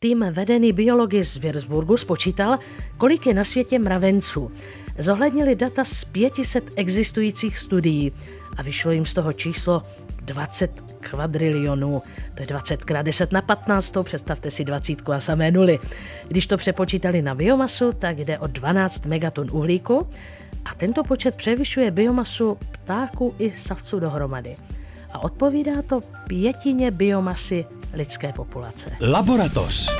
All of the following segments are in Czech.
Tým vedený biology z Würzburgu spočítal, kolik je na světě mravenců. Zohlednili data z 500 existujících studií a vyšlo jim z toho číslo 20 kvadrilionů. To je 20 x 10 na 15, představte si 20 a samé nuly. Když to přepočítali na biomasu, tak jde o 12 megaton uhlíku a tento počet převyšuje biomasu ptáků i savců dohromady. A odpovídá to pětině biomasy lidské populace. Laboratoř.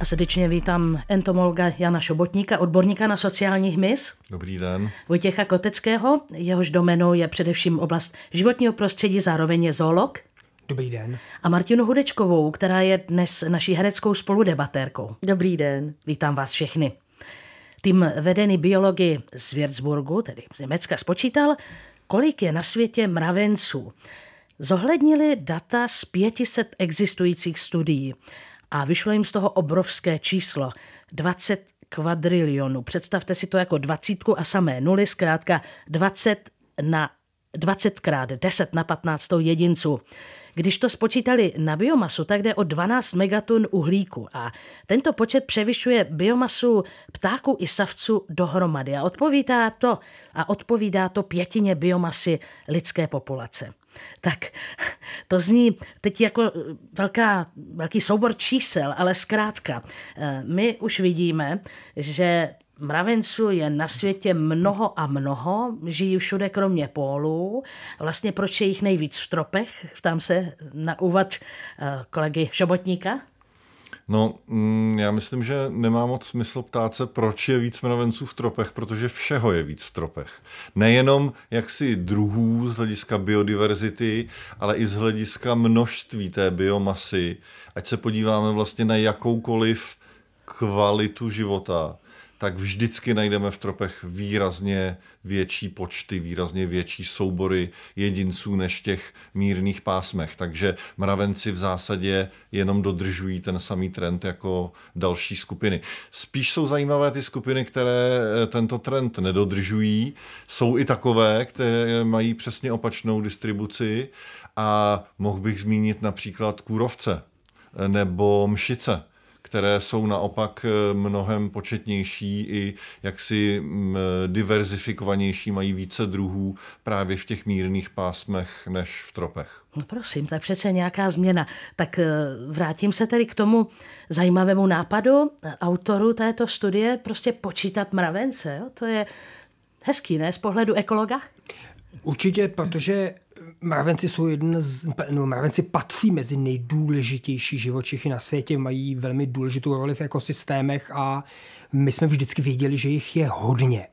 A srdečně vítám entomologa Jana Šobotníka, odborníka na sociální hmyz. Dobrý den. Vojtěcha Koteckého, jehož domenou je především oblast životního prostředí, zároveň je zoolog. Dobrý den. A Martinu Hudečkovou, která je dnes naší hereckou spoludebatérkou. Dobrý den. Vítám vás všechny. Tým vedený biologi z Würzburgu, tedy z Německa, spočítal, kolik je na světě mravenců. Zohlednili data z 500 existujících studií a vyšlo jim z toho obrovské číslo 20 kvadrilionů. Představte si to jako dvacítku a samé nuly, zkrátka 20 na 20krát 10 na 15 jedinců. Když to spočítali na biomasu, tak jde o 12 megatun uhlíku a tento počet převyšuje biomasu ptáků i savců dohromady a odpovídá to, a odpovídá to pětině biomasy lidské populace. Tak to zní teď jako velká, velký soubor čísel, ale zkrátka, eh, my už vidíme, že Mravenců je na světě mnoho a mnoho, žijí všude kromě pólů. Vlastně proč je jich nejvíc v tropech? Tam se na úvod eh, kolegy Šobotníka. No, mm, já myslím, že nemá moc smysl ptát se, proč je víc mravenců v tropech, protože všeho je víc v tropech. Nejenom jaksi druhů z hlediska biodiverzity, ale i z hlediska množství té biomasy. Ať se podíváme vlastně na jakoukoliv kvalitu života, tak vždycky najdeme v tropech výrazně větší počty, výrazně větší soubory jedinců než v těch mírných pásmech. Takže mravenci v zásadě jenom dodržují ten samý trend jako další skupiny. Spíš jsou zajímavé ty skupiny, které eh, tento trend nedodržují. Jsou i takové, které mají přesně opačnou distribuci a mohl bych zmínit například kůrovce eh, nebo mšice které jsou naopak eh, mnohem početnější i jaksi mm, eh, diverzifikovanější, mají více druhů právě v těch mírných pásmech než v tropech. No prosím, to je přece nějaká změna. Tak eh, vrátím se tedy k tomu zajímavému nápadu autoru této studie, prostě počítat mravence. Jo? To je hezký, ne? Z pohledu ekologa? Určitě, protože Mravenci jsou jeden z, no, mravenci patří mezi nejdůležitější živočichy na světě, mají velmi důležitou roli v ekosystémech a my jsme vždycky věděli, že jich je hodně.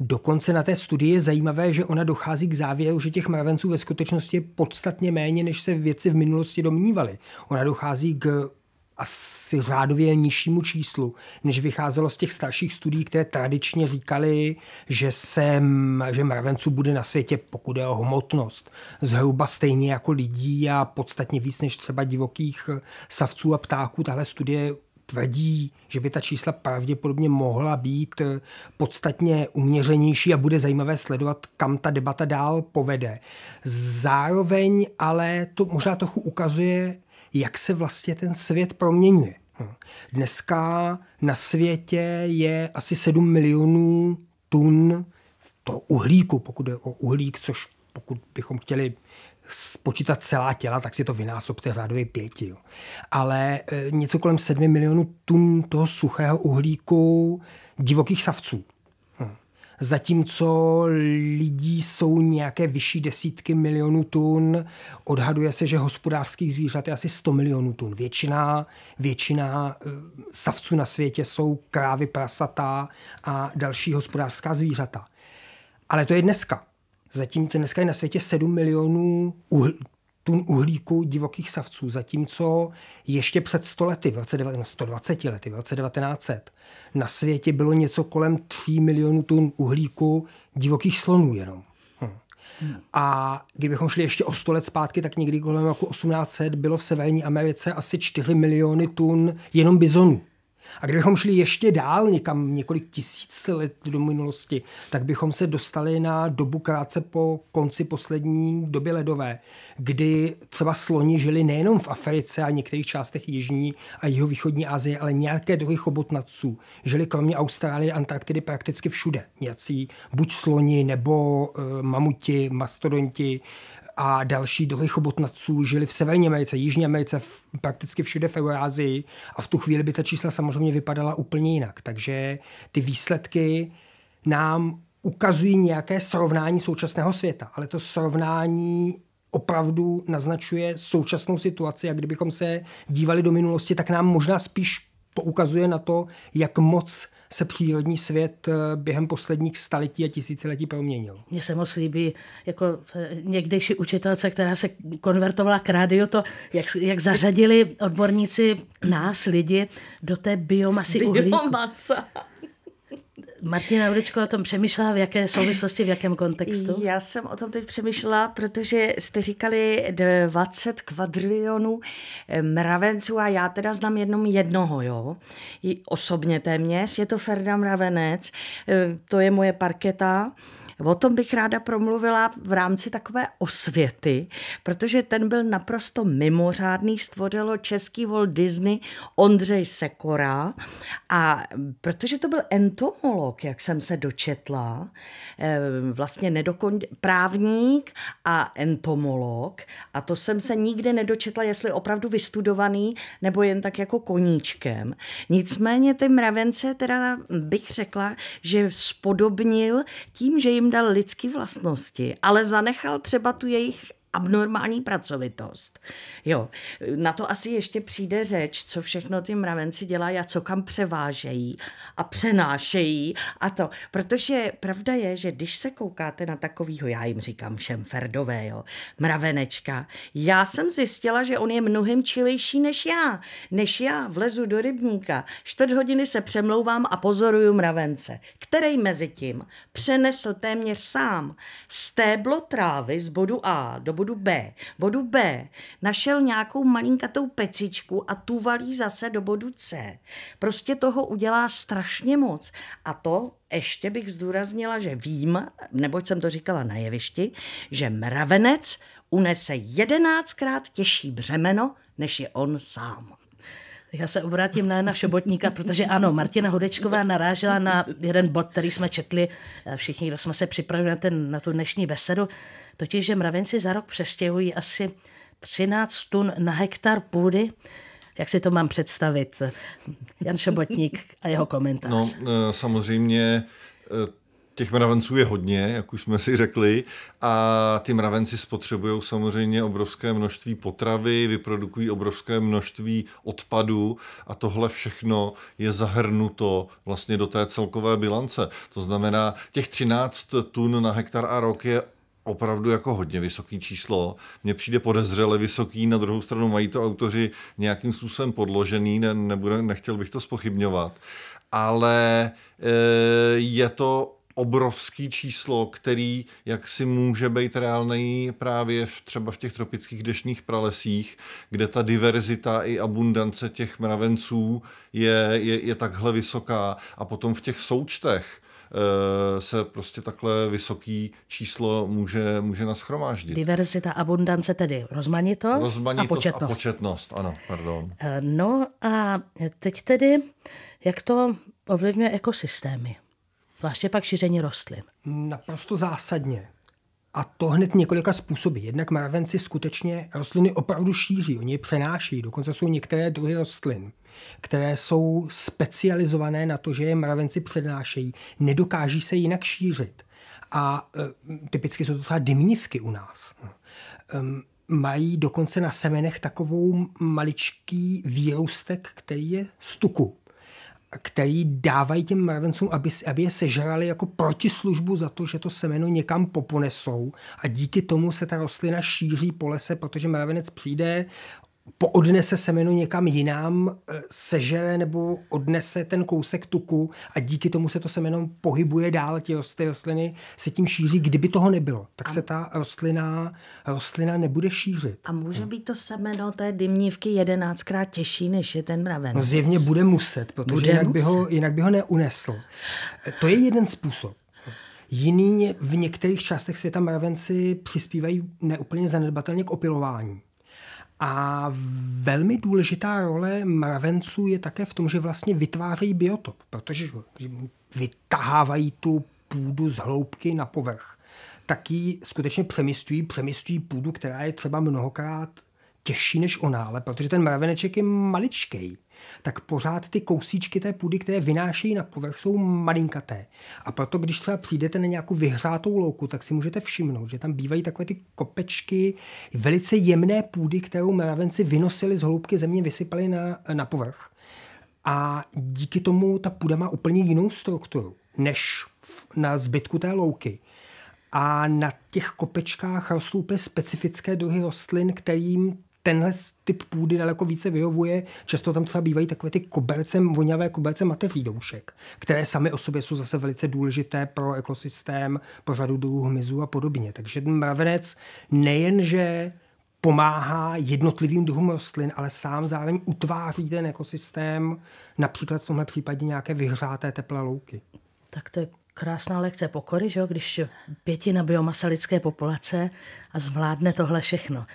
Dokonce na té studii je zajímavé, že ona dochází k závěru, že těch mravenců ve skutečnosti je podstatně méně, než se věci v minulosti domnívali. Ona dochází k asi řádově nižšímu číslu, než vycházelo z těch starších studií, které tradičně říkali, že, se, že mravenců bude na světě, pokud je o hmotnost, zhruba stejně jako lidí a podstatně víc než třeba divokých eh, savců a ptáků. Tahle studie tvrdí, že by ta čísla pravděpodobně mohla být eh, podstatně uměřenější a bude zajímavé sledovat, kam ta debata dál povede. Zároveň ale to možná trochu ukazuje, jak se vlastně ten svět proměňuje. Hm. Dneska na světě je asi 7 milionů tun toho uhlíku, pokud je o uhlík, což pokud bychom chtěli spočítat celá těla, tak si to vynásobte řádově pěti. Jo. Ale e, něco kolem 7 milionů tun toho suchého uhlíku divokých savců. Zatímco lidí jsou nějaké vyšší desítky milionů tun, odhaduje se, že hospodářských zvířat je asi 100 milionů tun. Většina, většina eh, savců na světě jsou krávy, prasata a další hospodářská zvířata. Ale to je dneska. Zatím dneska je na světě 7 milionů uhl, tun uhlíku divokých savců, zatímco ještě před 100 lety, v roce 120 lety, v roce 1900, na světě bylo něco kolem 3 milionů tun uhlíku divokých slonů jenom. Hm. Hmm. A kdybychom šli ještě o 100 let zpátky, tak někdy kolem roku 1800 bylo v Severní Americe asi 4 miliony tun jenom bizonů. A kdybychom šli ještě dál, někam několik tisíc let do minulosti, tak bychom se dostali na dobu krátce po konci poslední doby ledové, kdy třeba sloni žili nejenom v Africe a některých částech Jižní a Jihovýchodní Asie, ale nějaké druhy chobotnaců Žili kromě Austrálie, a Antarktidy prakticky všude. Nějací buď sloni, nebo e, mamuti, mastodonti, a další druhy chobotnaců žili v Severní Americe, Jižní Americe, v, prakticky všude v Eurázii a v tu chvíli by ta čísla samozřejmě vypadala úplně jinak. Takže ty výsledky nám ukazují nějaké srovnání současného světa, ale to srovnání opravdu naznačuje současnou situaci a kdybychom se dívali do minulosti, tak nám možná spíš poukazuje na to, jak moc se přírodní svět eh, během posledních staletí a tisíciletí proměnil. Mně se moc líbí jako eh, někdejší učitelce, která se konvertovala k rádiu, to, jak, jak zařadili odborníci nás, lidi, do té biomasy uhlíku. Biomasa. Martina Uričko o tom přemýšlela, v jaké souvislosti, v jakém kontextu? Já jsem o tom teď přemýšlela, protože jste říkali 20 kvadrilionů eh, mravenců a já teda znám jenom jednoho, jo. Osobně téměř, je to Ferda Mravenec, eh, to je moje parketa, O tom bych ráda promluvila v rámci takové osvěty, protože ten byl naprosto mimořádný, stvořilo český Walt Disney Ondřej Sekora a protože to byl entomolog, jak jsem se dočetla, eh, vlastně nedokon... právník a entomolog a to jsem se nikdy nedočetla, jestli opravdu vystudovaný nebo jen tak jako koníčkem. Nicméně ty mravence teda bych řekla, že spodobnil tím, že jim dal lidské vlastnosti, ale zanechal třeba tu jejich abnormální pracovitost. Jo. Na to asi ještě přijde řeč, co všechno ty mravenci dělají a co kam převážejí a přenášejí a to. Protože pravda je, že když se koukáte na takovýho, já jim říkám všem Ferdové, jo, mravenečka, já jsem zjistila, že on je mnohem čilejší než já. Než já vlezu do rybníka, čtvrt hodiny se přemlouvám a pozoruju mravence, který mezi tím přenesl téměř sám stéblo trávy z bodu A do bodu bodu B. Bodu B našel nějakou malinkatou pecičku a tu valí zase do bodu C. Prostě toho udělá strašně moc. A to ještě bych zdůraznila, že vím, neboť jsem to říkala na jevišti, že mravenec unese jedenáctkrát těžší břemeno, než je on sám. Já se obrátím na Jana Šobotníka, protože ano, Martina Hudečková narážela na jeden bod, který jsme četli eh, všichni, kdo jsme se připravili na, ten, na tu dnešní besedu totiž že mravenci za rok přestěhují asi 13 tun na hektar půdy. Jak si to mám představit? Jan Šobotník a jeho komentář. No, eh, samozřejmě eh, těch mravenců je hodně, jak už jsme si řekli, a ty mravenci spotřebují samozřejmě obrovské množství potravy, vyprodukují obrovské množství odpadu a tohle všechno je zahrnuto vlastně do té celkové bilance. To znamená, těch 13 tun na hektar a rok je opravdu jako hodně vysoký číslo. Mně přijde podezřele vysoký, na druhou stranu mají to autoři nějakým způsobem podložený, ne, nebude, nechtěl bych to spochybňovat, ale e, je to obrovský číslo, který jak si může být reálný právě v, třeba v těch tropických dešných pralesích, kde ta diverzita i abundance těch mravenců je, je, je takhle vysoká. A potom v těch součtech, Eh, se prostě takhle vysoký číslo může, může naschromáždit. Diverzita, abundance, tedy rozmanitost, rozmanitost a početnost. A početnost, ano, pardon. Eh, no a teď tedy, jak to ovlivňuje ekosystémy? Vlastně pak šíření rostlin. Naprosto zásadně. A to hned několika způsoby. Jednak marvenci skutečně rostliny opravdu šíří, oni je přenáší, dokonce jsou některé druhy rostlin, které jsou specializované na to, že je mravenci přednášejí, nedokáží se jinak šířit. A e, typicky jsou to třeba dymnívky u nás. E, mají dokonce na semenech takovou maličký výrůstek, který je z tuku, který dávají těm mravencům, aby, aby je sežrali jako protislužbu za to, že to semeno někam poponesou a díky tomu se ta rostlina šíří po lese, protože mravenec přijde, poodnese semeno někam jinam, eh, sežere nebo odnese ten kousek tuku a díky tomu se to semeno pohybuje dál, ty rostliny se tím šíří. Kdyby toho nebylo, tak a se ta rostlina, rostlina nebude šířit. A může být to semeno té dymnívky jedenáctkrát těžší, než je ten mravenec? No zjevně bude muset, protože bude jinak, muset. By ho, jinak by ho neunesl. Eh, to je jeden způsob. Jiný v některých částech světa mravenci přispívají neúplně zanedbatelně k opilování. A velmi důležitá role mravenců je také v tom, že vlastně vytvářejí biotop, protože vytahávají tu půdu z hloubky na povrch, tak ji skutečně přemistují, přemistují půdu, která je třeba mnohokrát těžší než ona, ale protože ten mraveneček je maličkej tak pořád ty kousíčky té půdy, které vynášejí na povrch, jsou malinkaté. A proto, když třeba přijdete na nějakou vyhřátou louku, tak si můžete všimnout, že tam bývají takové ty kopečky velice jemné půdy, kterou mravenci vynosili z hloubky země, vysypali na, na povrch. A díky tomu ta půda má úplně jinou strukturu než na zbytku té louky. A na těch kopečkách rostou úplně specifické druhy rostlin, kterým tenhle typ půdy daleko více vyhovuje. Často tam třeba bývají takové ty koberce, voňavé koberce doušek, které samy o sobě jsou zase velice důležité pro ekosystém, pro řadu druhů hmyzu a podobně. Takže ten mravenec nejenže pomáhá jednotlivým druhům rostlin, ale sám zároveň utváří ten ekosystém, například v tomhle případě nějaké vyhřáté teplé louky. Tak to je krásná lekce pokory, že? když pětina biomasa lidské populace a zvládne tohle všechno.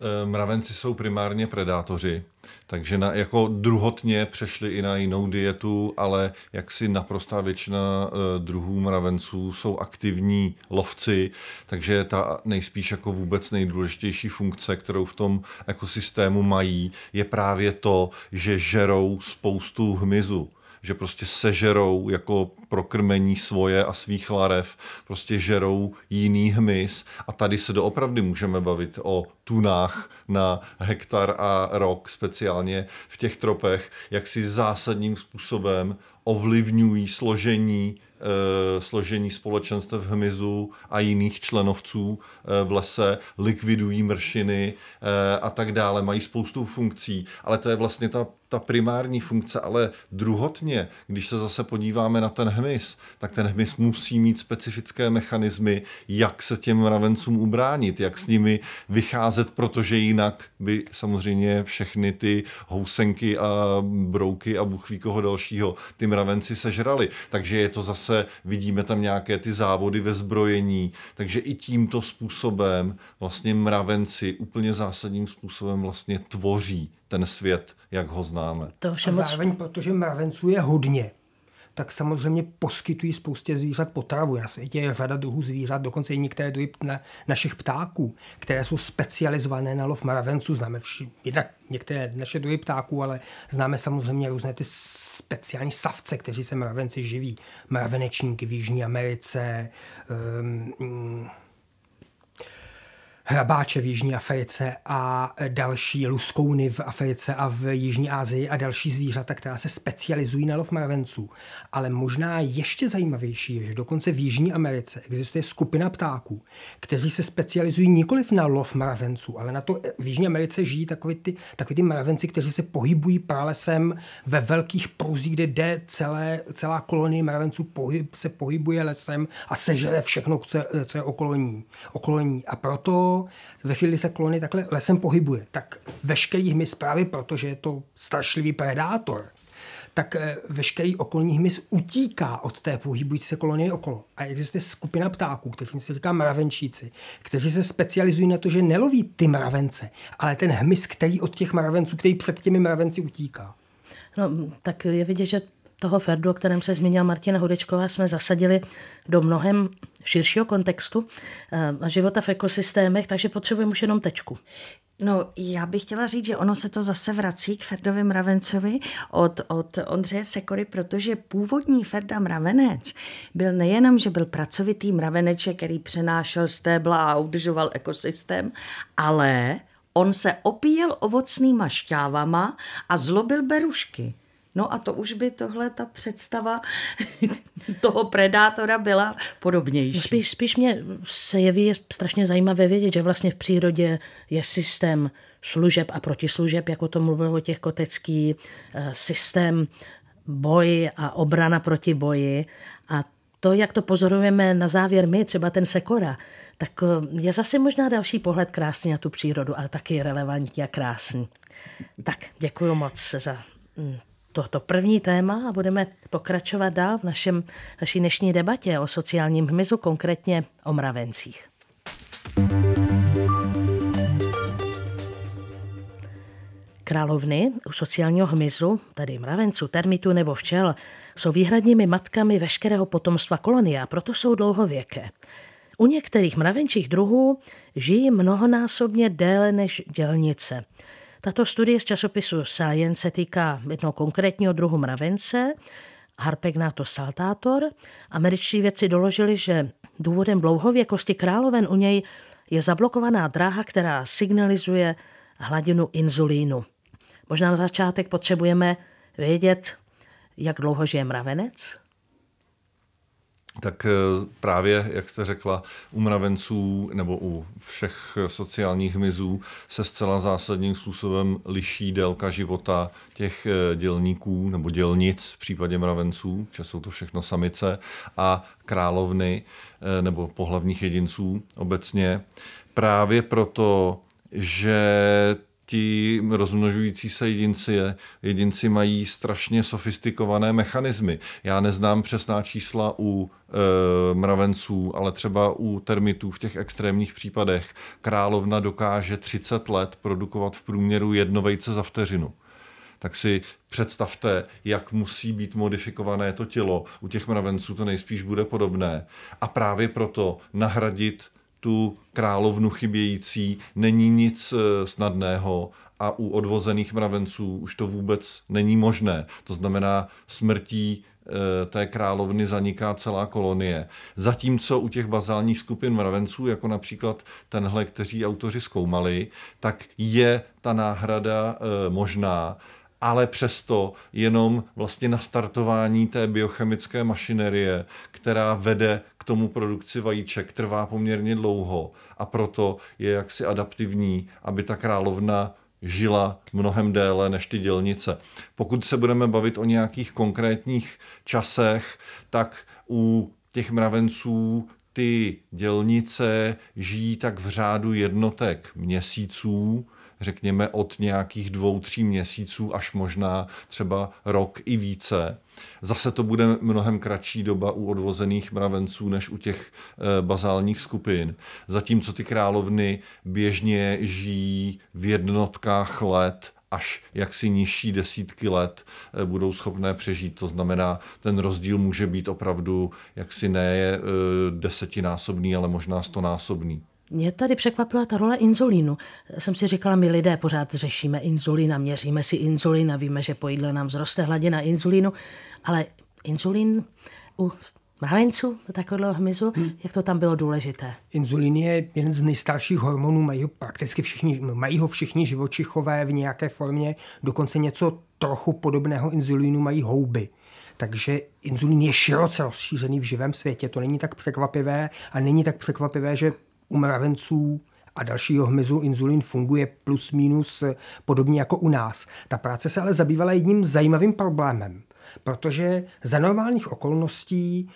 Eh, mravenci jsou primárně predátoři, takže na, jako druhotně přešli i na jinou dietu, ale jaksi naprostá většina eh, druhů mravenců jsou aktivní lovci, takže ta nejspíš jako vůbec nejdůležitější funkce, kterou v tom ekosystému mají, je právě to, že žerou spoustu hmyzu že prostě sežerou jako prokrmení svoje a svých larev, prostě žerou jiný hmyz a tady se doopravdy můžeme bavit o tunách na hektar a rok, speciálně v těch tropech, jak si zásadním způsobem ovlivňují složení eh, složení společenstev hmyzu a jiných členovců eh, v lese, likvidují mršiny eh, a tak dále, mají spoustu funkcí, ale to je vlastně ta ta primární funkce, ale druhotně, když se zase podíváme na ten hmyz, tak ten hmyz musí mít specifické mechanismy, jak se těm mravencům ubránit, jak s nimi vycházet, protože jinak by samozřejmě všechny ty housenky a brouky a buchví koho dalšího ty mravenci sežrali. Takže je to zase, vidíme tam nějaké ty závody ve zbrojení, takže i tímto způsobem vlastně mravenci úplně zásadním způsobem vlastně tvoří ten svět, jak ho známe. To A zároveň, protože mravenců je hodně, tak samozřejmě poskytují spoustě zvířat potravu. Na světě je řada druhů zvířat, dokonce i některé druhy na, našich ptáků, které jsou specializované na lov mravenců. Známe vši, jednak některé naše druhy ptáků, ale známe samozřejmě různé ty speciální savce, kteří se mravenci živí. Mravenečníky v Jižní Americe, um, hrabáče v Jižní Africe a další luskouny v Africe a v Jižní Asii a další zvířata, která se specializují na lov mravenců. Ale možná ještě zajímavější je, že dokonce v Jižní Americe existuje skupina ptáků, kteří se specializují nikoliv na lov mravenců, ale na to eh, v Jižní Americe žijí takový ty, takový ty mravenci, kteří se pohybují pralesem ve velkých průzích, kde jde celé, celá kolonie mravenců pohyb, se pohybuje lesem a sežere všechno, co je, co je okolo ní. Okolo ní. A proto ve chvíli, kdy se klony takhle lesem pohybuje, tak veškerý hmyz právě protože je to strašlivý predátor, tak eh, veškerý okolní hmyz utíká od té pohybující se kolonie okolo. A existuje skupina ptáků, kteří se říká mravenčíci, kteří se specializují na to, že neloví ty mravence, ale ten hmyz, který od těch mravenců, který před těmi mravenci utíká. No, tak je vidět, že toho Ferdu, o kterém se zmínila Martina Hudečková, jsme zasadili do mnohem širšího kontextu eh, a života v ekosystémech, takže potřebujeme už jenom tečku. No, já bych chtěla říct, že ono se to zase vrací k Ferdovi Mravencovi od, od Ondřeje Sekory, protože původní Ferda Mravenec byl nejenom, že byl pracovitý mraveneček, který přenášel stébla a udržoval ekosystém, ale on se opíjel ovocnýma šťávama a zlobil berušky. No a to už by tohle ta představa toho predátora byla podobnější. No spíš, spíš mě se jeví je strašně zajímavé vědět, že vlastně v přírodě je systém služeb a protislužeb, jako to mluvil o těch kotecký, eh, systém boji a obrana proti boji a to, jak to pozorujeme na závěr my, třeba ten Sekora, tak eh, je zase možná další pohled krásný na tu přírodu, ale taky relevantní a krásný. Tak, děkuji moc za mm, toto první téma a budeme pokračovat dál v našem, naší dnešní debatě o sociálním hmyzu, konkrétně o mravencích. Královny u sociálního hmyzu, tedy mravenců, termitu nebo včel, jsou výhradními matkami veškerého potomstva kolonie a proto jsou dlouhověké. U některých mravenčích druhů žijí mnohonásobně déle než dělnice. Tato studie z časopisu Science se týká jednoho konkrétního druhu mravence, Harpegnato saltator. Američtí vědci doložili, že důvodem dlouhověkosti královen u něj je zablokovaná dráha, která signalizuje hladinu inzulínu. Možná na začátek potřebujeme vědět, jak dlouho žije mravenec? tak eh, právě, jak jste řekla, u mravenců nebo u všech sociálních mizů se zcela zásadním způsobem liší délka života těch eh, dělníků nebo dělnic v případě mravenců, že jsou to všechno samice, a královny eh, nebo pohlavních jedinců obecně. Právě proto, že ti rozmnožující se jedinci je. Jedinci mají strašně sofistikované mechanismy. Já neznám přesná čísla u e, mravenců, ale třeba u termitů v těch extrémních případech královna dokáže 30 let produkovat v průměru jedno vejce za vteřinu tak si představte, jak musí být modifikované to tělo. U těch mravenců to nejspíš bude podobné. A právě proto nahradit tu královnu chybějící není nic eh, snadného a u odvozených mravenců už to vůbec není možné. To znamená, smrtí eh, té královny zaniká celá kolonie. Zatímco u těch bazálních skupin mravenců, jako například tenhle, kteří autoři zkoumali, tak je ta náhrada eh, možná, ale přesto jenom vlastně nastartování té biochemické mašinerie, která vede tomu produkci vajíček trvá poměrně dlouho a proto je jaksi adaptivní, aby ta královna žila mnohem déle než ty dělnice. Pokud se budeme bavit o nějakých konkrétních časech, tak u těch mravenců ty dělnice žijí tak v řádu jednotek měsíců, řekněme, od nějakých dvou, tří měsíců až možná třeba rok i více. Zase to bude mnohem kratší doba u odvozených mravenců než u těch eh, bazálních skupin. Zatímco ty královny běžně žijí v jednotkách let až jaksi nižší desítky let eh, budou schopné přežít. To znamená, ten rozdíl může být opravdu jaksi ne eh, desetinásobný, ale možná stonásobný. Mě tady překvapila ta role inzulínu. Jsem si říkala, my lidé pořád řešíme inzulín a měříme si inzulín a víme, že po jídle nám vzroste hladina inzulínu, ale inzulín u mravenců, takového hmyzu, hmm. jak to tam bylo důležité? Inzulín je jeden z nejstarších hormonů, mají ho prakticky všichni, mají ho všichni živočichové v nějaké formě, dokonce něco trochu podobného inzulínu mají houby. Takže inzulín je široce rozšířený v živém světě, to není tak překvapivé a není tak překvapivé, že u mravenců a dalšího hmyzu inzulin funguje plus minus eh, podobně jako u nás. Ta práce se ale zabývala jedním zajímavým problémem, protože za normálních okolností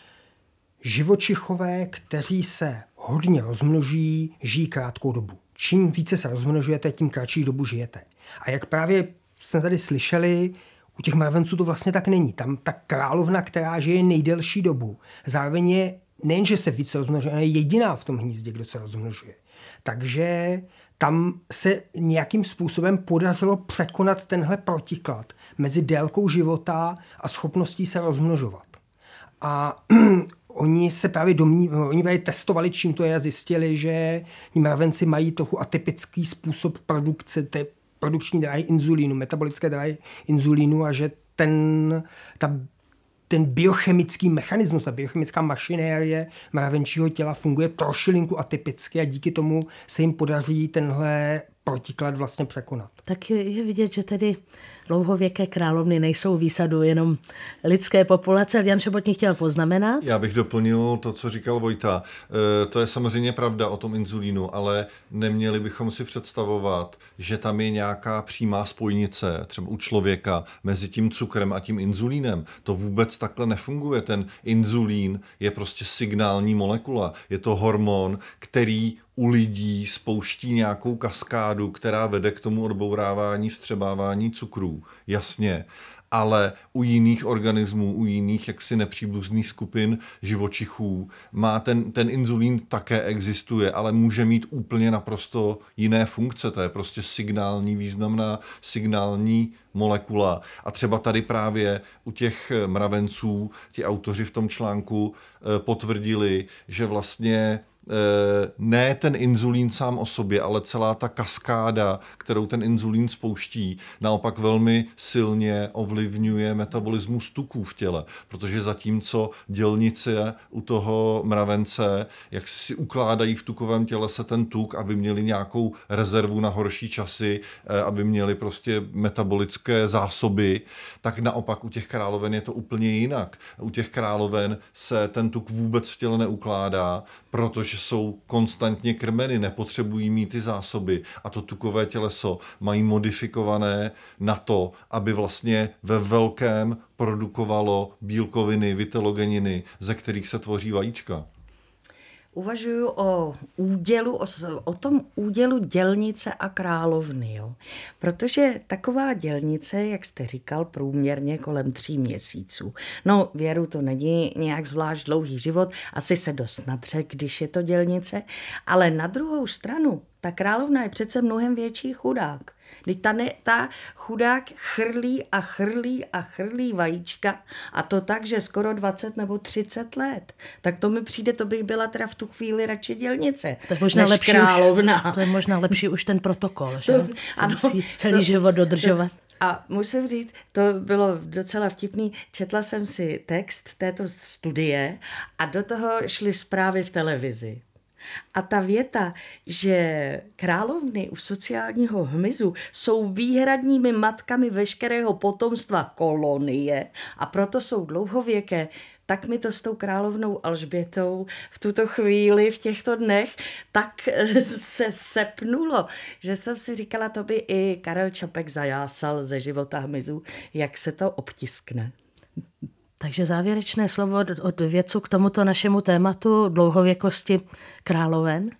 živočichové, kteří se hodně rozmnoží, žijí krátkou dobu. Čím více se rozmnožujete, tím kratší dobu žijete. A jak právě jsme tady slyšeli, u těch mravenců to vlastně tak není. Tam ta královna, která žije nejdelší dobu, zároveň je nejenže se více rozmnožuje, ale je jediná v tom hnízdě, kdo se rozmnožuje. Takže tam se nějakým způsobem podařilo překonat tenhle protiklad mezi délkou života a schopností se rozmnožovat. A oni se právě domní, oni právě testovali, čím to je a zjistili, že mravenci mají trochu atypický způsob produkce, té produkční dráhy inzulínu, metabolické dráhy inzulínu a že ten, ta ten biochemický mechanismus, ta biochemická mašinérie mravenčího těla funguje trošilinku atypicky a díky tomu se jim podaří tenhle protiklad vlastně překonat. Tak je vidět, že tedy dlouhověké královny nejsou výsadu jenom lidské populace. Jan Šobotní chtěl poznamenat. Já bych doplnil to, co říkal Vojta. E, to je samozřejmě pravda o tom inzulínu, ale neměli bychom si představovat, že tam je nějaká přímá spojnice, třeba u člověka, mezi tím cukrem a tím inzulínem. To vůbec takhle nefunguje. Ten inzulín je prostě signální molekula. Je to hormon, který u lidí spouští nějakou kaskádu, která vede k tomu odbourávání, vstřebávání cukrů. Jasně. Ale u jiných organismů, u jiných jaksi nepříbuzných skupin živočichů má ten, ten inzulín také existuje, ale může mít úplně naprosto jiné funkce. To je prostě signální, významná signální molekula. A třeba tady právě u těch mravenců ti autoři v tom článku eh, potvrdili, že vlastně Eh, ne ten inzulín sám o sobě, ale celá ta kaskáda, kterou ten inzulín spouští, naopak velmi silně ovlivňuje metabolismus tuků v těle, protože zatímco dělnice u toho mravence, jak si ukládají v tukovém těle se ten tuk, aby měli nějakou rezervu na horší časy, eh, aby měli prostě metabolické zásoby, tak naopak u těch královen je to úplně jinak. U těch královen se ten tuk vůbec v těle neukládá, protože protože jsou konstantně krmeny, nepotřebují mít ty zásoby a to tukové těleso mají modifikované na to, aby vlastně ve velkém produkovalo bílkoviny, vitelogeniny, ze kterých se tvoří vajíčka uvažuju o údělu, o, o tom údělu dělnice a královny. Jo? Protože taková dělnice, jak jste říkal, průměrně kolem tří měsíců. No, věru to není nějak zvlášť dlouhý život, asi se dost nadře, když je to dělnice, ale na druhou stranu, ta královna je přece mnohem větší chudák. Teď ta, ne, ta chudák chrlí a chrlí a chrlí vajíčka a to tak, že skoro 20 nebo 30 let. Tak to mi přijde, to bych byla teda v tu chvíli radši dělnice. To je možná, lepší, královna. Už, to je možná lepší už ten protokol, že? To, ano, musí celý to, život dodržovat. To, a musím říct, to bylo docela vtipný, četla jsem si text této studie a do toho šly zprávy v televizi. A ta věta, že královny u sociálního hmyzu jsou výhradními matkami veškerého potomstva kolonie a proto jsou dlouhověké, tak mi to s tou královnou Alžbětou v tuto chvíli, v těchto dnech, tak se sepnulo, že jsem si říkala, to by i Karel Čapek zajásal ze života hmyzu, jak se to obtiskne. Takže závěrečné slovo od, vědců k tomuto našemu tématu dlouhověkosti královen?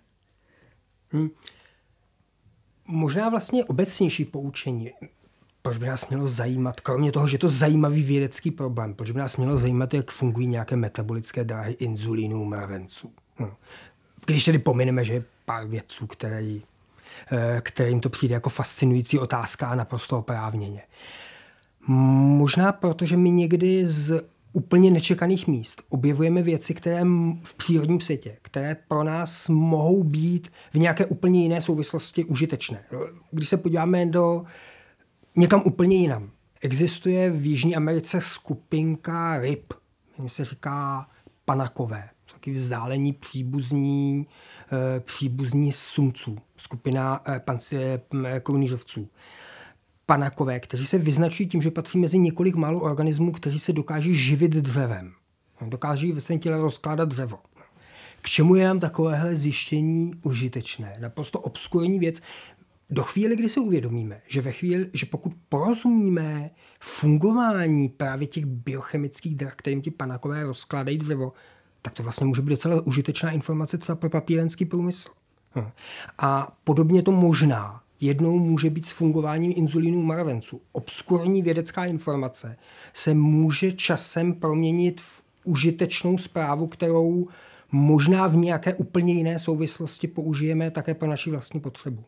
Hmm. Možná vlastně obecnější poučení. Proč by nás mělo zajímat, kromě toho, že je to zajímavý vědecký problém, proč by nás mělo zajímat, jak fungují nějaké metabolické dráhy inzulínu u mravenců? No. Když tedy pomineme, že je pár vědců, které, eh, kterým to přijde jako fascinující otázka a naprosto oprávněně. Možná proto, že my někdy z úplně nečekaných míst. Objevujeme věci, které v přírodním světě, které pro nás mohou být v nějaké úplně jiné souvislosti užitečné. Když se podíváme do někam úplně jinam. Existuje v Jižní Americe skupinka ryb, jim se říká panakové. taky vzdálení příbuzní, eh, příbuzní sumců, skupina eh, panci eh, korunížovců panakové, kteří se vyznačují tím, že patří mezi několik málo organismů, kteří se dokáží živit dřevem. Dokáží ve svém těle rozkládat dřevo. K čemu je nám takovéhle zjištění užitečné? Naprosto obskurní věc. Do chvíli, kdy se uvědomíme, že, ve chvíli, že pokud porozumíme fungování právě těch biochemických drah, kterým ti panakové rozkládají dřevo, tak to vlastně může být docela užitečná informace třeba pro papírenský průmysl. Hm. A podobně to možná jednou může být s fungováním inzulínu marvenců Obskurní vědecká informace se může časem proměnit v užitečnou zprávu, kterou možná v nějaké úplně jiné souvislosti použijeme také pro naši vlastní potřebu.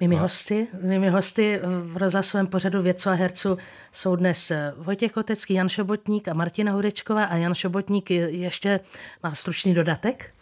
Mými hosty, mými hosty v rozhlasovém pořadu Vědců a herců jsou dnes eh, Vojtěch Kotecký, Jan Šobotník a Martina Hurečková. A Jan Šobotník ještě má slušný dodatek.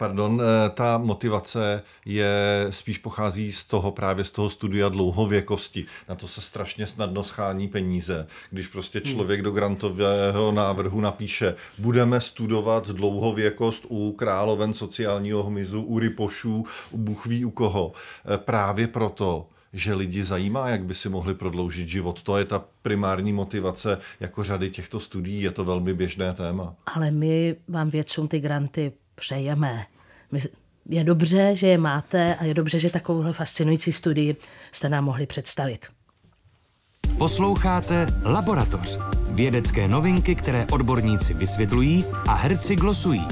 Pardon, eh, ta motivace je spíš pochází z toho právě z toho studia dlouhověkosti. Na to se strašně snadno schání peníze. Když prostě hmm. člověk do grantového návrhu napíše, budeme studovat dlouhověkost u královen sociálního hmyzu, u rypošů, u buchví, u koho. Eh, právě proto, že lidi zajímá, jak by si mohli prodloužit život. To je ta primární motivace jako řady těchto studií, je to velmi běžné téma. Ale my vám většinou ty granty přejeme. My, je dobře, že je máte a je dobře, že takovou fascinující studii jste nám mohli představit. Posloucháte Laboratoř. Vědecké novinky, které odborníci vysvětlují a herci glosují.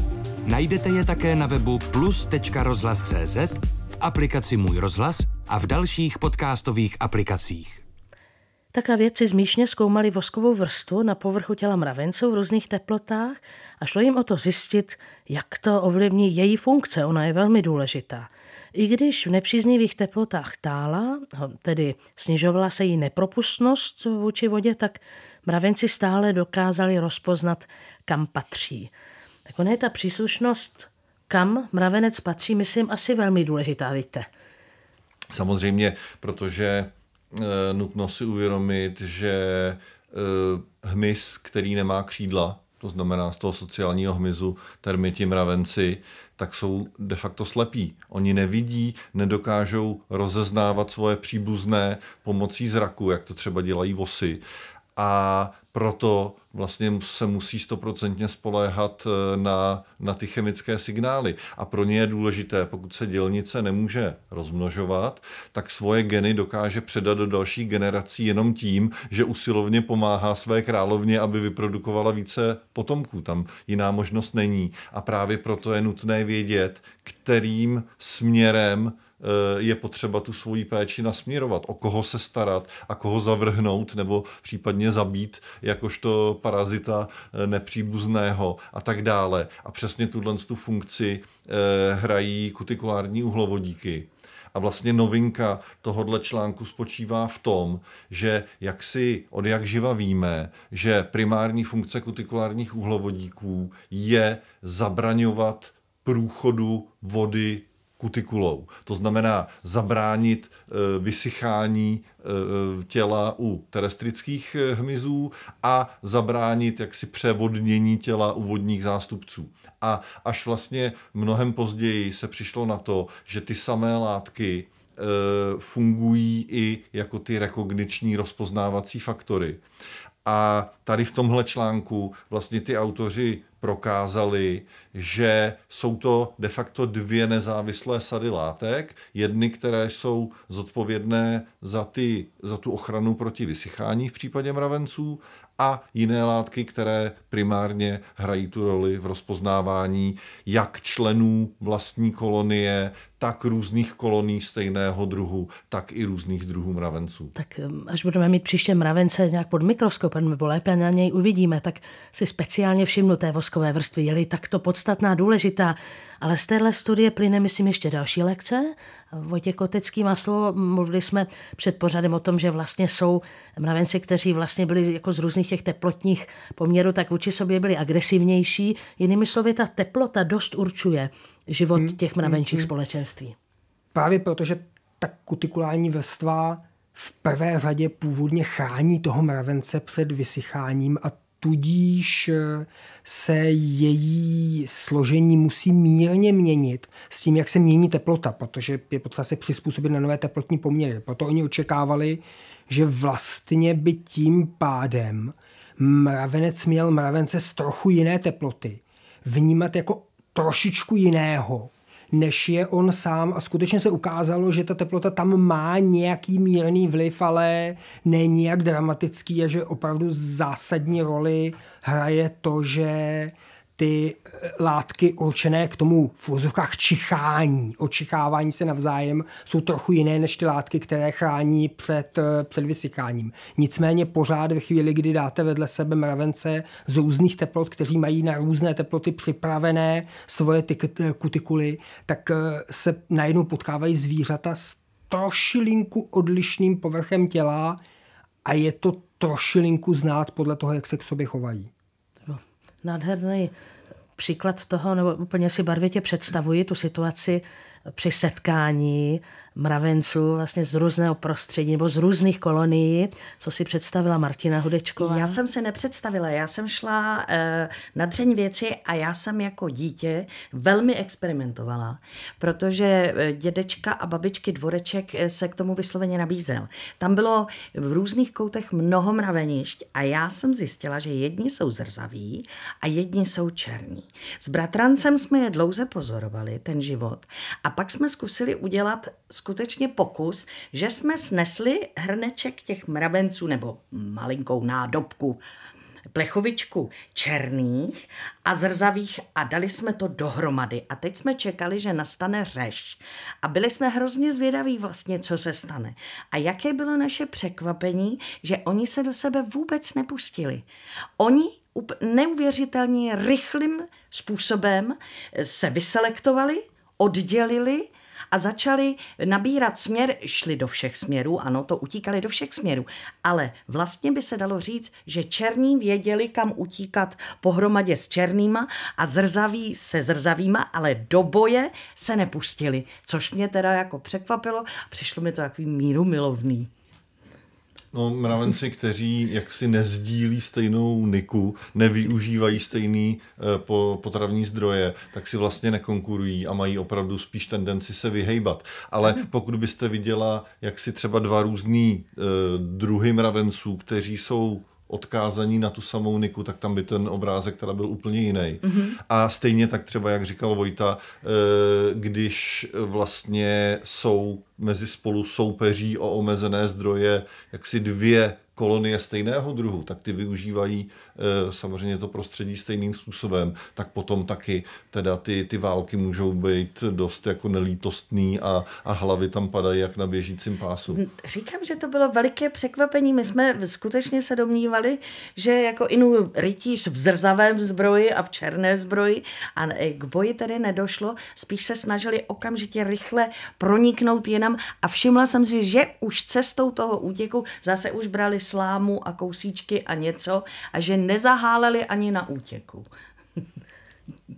Najdete je také na webu plus.rozhlas.cz, v aplikaci Můj rozhlas a v dalších podcastových aplikacích. Tak a vědci zmíšně zkoumali voskovou vrstvu na povrchu těla mravenců v různých teplotách a šlo jim o to zjistit, jak to ovlivní její funkce, ona je velmi důležitá. I když v nepříznivých teplotách tála, no, tedy snižovala se jí nepropustnost vůči vodě, tak mravenci stále dokázali rozpoznat, kam patří. Tak ona je ta příslušnost, kam mravenec patří, myslím, asi velmi důležitá, víte. Samozřejmě, protože e, nutno si uvědomit, že e, hmyz, který nemá křídla, to znamená z toho sociálního hmyzu termiti mravenci, tak jsou de facto slepí. Oni nevidí, nedokážou rozeznávat svoje příbuzné pomocí zraku, jak to třeba dělají vosy a proto vlastně se musí stoprocentně spoléhat e, na, na ty chemické signály. A pro ně je důležité, pokud se dělnice nemůže rozmnožovat, tak svoje geny dokáže předat do další generací jenom tím, že usilovně pomáhá své královně, aby vyprodukovala více potomků. Tam jiná možnost není. A právě proto je nutné vědět, kterým směrem Eh, je potřeba tu svoji péči nasměrovat, o koho se starat a koho zavrhnout nebo případně zabít jakožto parazita eh, nepříbuzného a tak dále. A přesně tuhle tu funkci eh, hrají kutikulární uhlovodíky. A vlastně novinka tohohle článku spočívá v tom, že jak si od jak živa víme, že primární funkce kutikulárních uhlovodíků je zabraňovat průchodu vody kutikulou. To znamená zabránit e, vysychání e, e, těla u terestrických hmyzů a zabránit jaksi převodnění těla u vodních zástupců. A až vlastně mnohem později se přišlo na to, že ty samé látky fungují i jako ty rekogniční rozpoznávací faktory. A tady v tomhle článku vlastně ty autoři prokázali, že jsou to de facto dvě nezávislé sady látek. Jedny, které jsou zodpovědné za, ty, za tu ochranu proti vysychání v případě mravenců a jiné látky, které primárně hrají tu roli v rozpoznávání jak členů vlastní kolonie, tak různých koloní stejného druhu, tak i různých druhů mravenců. Tak až budeme mít příště mravence nějak pod mikroskopem nebo lépe na něj uvidíme, tak si speciálně všimnu té voskové vrstvy, je-li takto podstatná, důležitá. Ale z téhle studie plyne, myslím, ještě další lekce. Vojtěch Kotecký má slovo, mluvili jsme před pořadem o tom, že vlastně jsou mravenci, kteří vlastně byli jako z různých těch teplotních poměrů, tak vůči sobě byli agresivnější. Jinými slovy, ta teplota dost určuje život hmm, těch mravenčích hmm, hmm. společenství. Právě protože ta kutikulární vrstva v prvé řadě původně chrání toho mravence před vysycháním a tudíž eh, se její složení musí mírně měnit s tím, jak se mění teplota, protože je potřeba se přizpůsobit na nové teplotní poměry. Proto oni očekávali, že vlastně by tím pádem mravenec měl mravence z trochu jiné teploty vnímat jako trošičku jiného, než je on sám. A skutečně se ukázalo, že ta teplota tam má nějaký mírný vliv, ale není jak dramatický a že opravdu zásadní roli hraje to, že ty eh, látky určené k tomu v úzovkách čichání, očichávání se navzájem, jsou trochu jiné než ty látky, které chrání před, eh, před vysykáním. Nicméně pořád ve chvíli, kdy dáte vedle sebe mravence z různých teplot, kteří mají na různé teploty připravené svoje ty eh, kutikuly, tak se najednou potkávají zvířata s trošilinku odlišným povrchem těla a je to trošilinku znát podle toho, jak se k sobě chovají nádherný příklad toho, nebo úplně si barvitě představuji tu situaci, při setkání mravenců vlastně z různého prostředí nebo z různých kolonií, co si představila Martina Hudečková? Já jsem se nepředstavila, já jsem šla eh, na dřeň věci a já jsem jako dítě velmi experimentovala, protože eh, dědečka a babičky dvoreček eh, se k tomu vysloveně nabízel. Tam bylo v různých koutech mnoho mravenišť a já jsem zjistila, že jedni jsou zrzaví a jedni jsou černí. S bratrancem jsme je dlouze pozorovali, ten život, a pak jsme zkusili udělat skutečně pokus, že jsme snesli hrneček těch mravenců nebo malinkou nádobku, plechovičku černých a zrzavých a dali jsme to dohromady. A teď jsme čekali, že nastane řeš. A byli jsme hrozně zvědaví vlastně, co se stane. A jaké bylo naše překvapení, že oni se do sebe vůbec nepustili. Oni neuvěřitelně rychlým způsobem se vyselektovali oddělili a začali nabírat směr, šli do všech směrů, ano, to utíkali do všech směrů, ale vlastně by se dalo říct, že černí věděli, kam utíkat pohromadě s černýma a zrzaví se zrzavýma, ale do boje se nepustili, což mě teda jako překvapilo, přišlo mi to takový míru milovný. No, mravenci, kteří jaksi nezdílí stejnou niku, nevyužívají stejný eh, po, potravní zdroje, tak si vlastně nekonkurují a mají opravdu spíš tendenci se vyhejbat. Ale pokud byste viděla, jak si třeba dva různý eh, druhy mravenců, kteří jsou odkázaní na tu samou Niku, tak tam by ten obrázek teda byl úplně jiný. Mm-hmm. A stejně tak třeba, jak říkal Vojta, eh, když vlastně jsou mezi spolu soupeří o omezené zdroje jaksi dvě kolonie stejného druhu, tak ty využívají e, samozřejmě to prostředí stejným způsobem, tak potom taky teda ty, ty války můžou být dost jako nelítostný a, a hlavy tam padají jak na běžícím pásu. Říkám, že to bylo veliké překvapení. My jsme skutečně se domnívali, že jako inu rytíř v zrzavém zbroji a v černé zbroji a k boji tedy nedošlo, spíš se snažili okamžitě rychle proniknout jenom a všimla jsem si, že už cestou toho útěku zase už brali slámu a kousíčky a něco a že nezaháleli ani na útěku.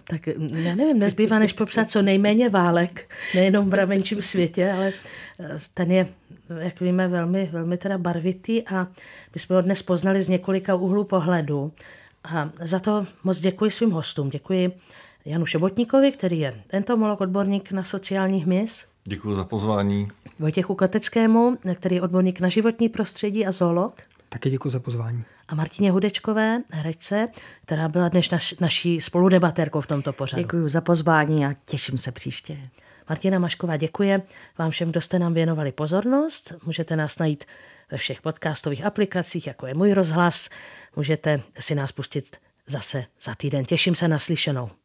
Tak mm, já nevím, nezbývá než popřát co nejméně válek, nejenom v ravenčím světě, ale eh, ten je, jak víme, velmi, velmi teda barvitý a my jsme ho dnes poznali z několika úhlů pohledu. A za to moc děkuji svým hostům. Děkuji Janu Šebotníkovi, který je entomolog, odborník na sociální hmyz. Děkuji za pozvání. Vojtěchu Kateckému, který je odborník na životní prostředí a zoolog. Také děkuji za pozvání. A Martině Hudečkové, herečce, která byla dnes naš, naší spoludebatérkou v tomto pořadu. Děkuji za pozvání a těším se příště. Martina Mašková děkuje vám všem, kdo jste nám věnovali pozornost. Můžete nás najít ve všech podcastových aplikacích, jako je Můj rozhlas. Můžete si nás pustit zase za týden. Těším se na slyšenou.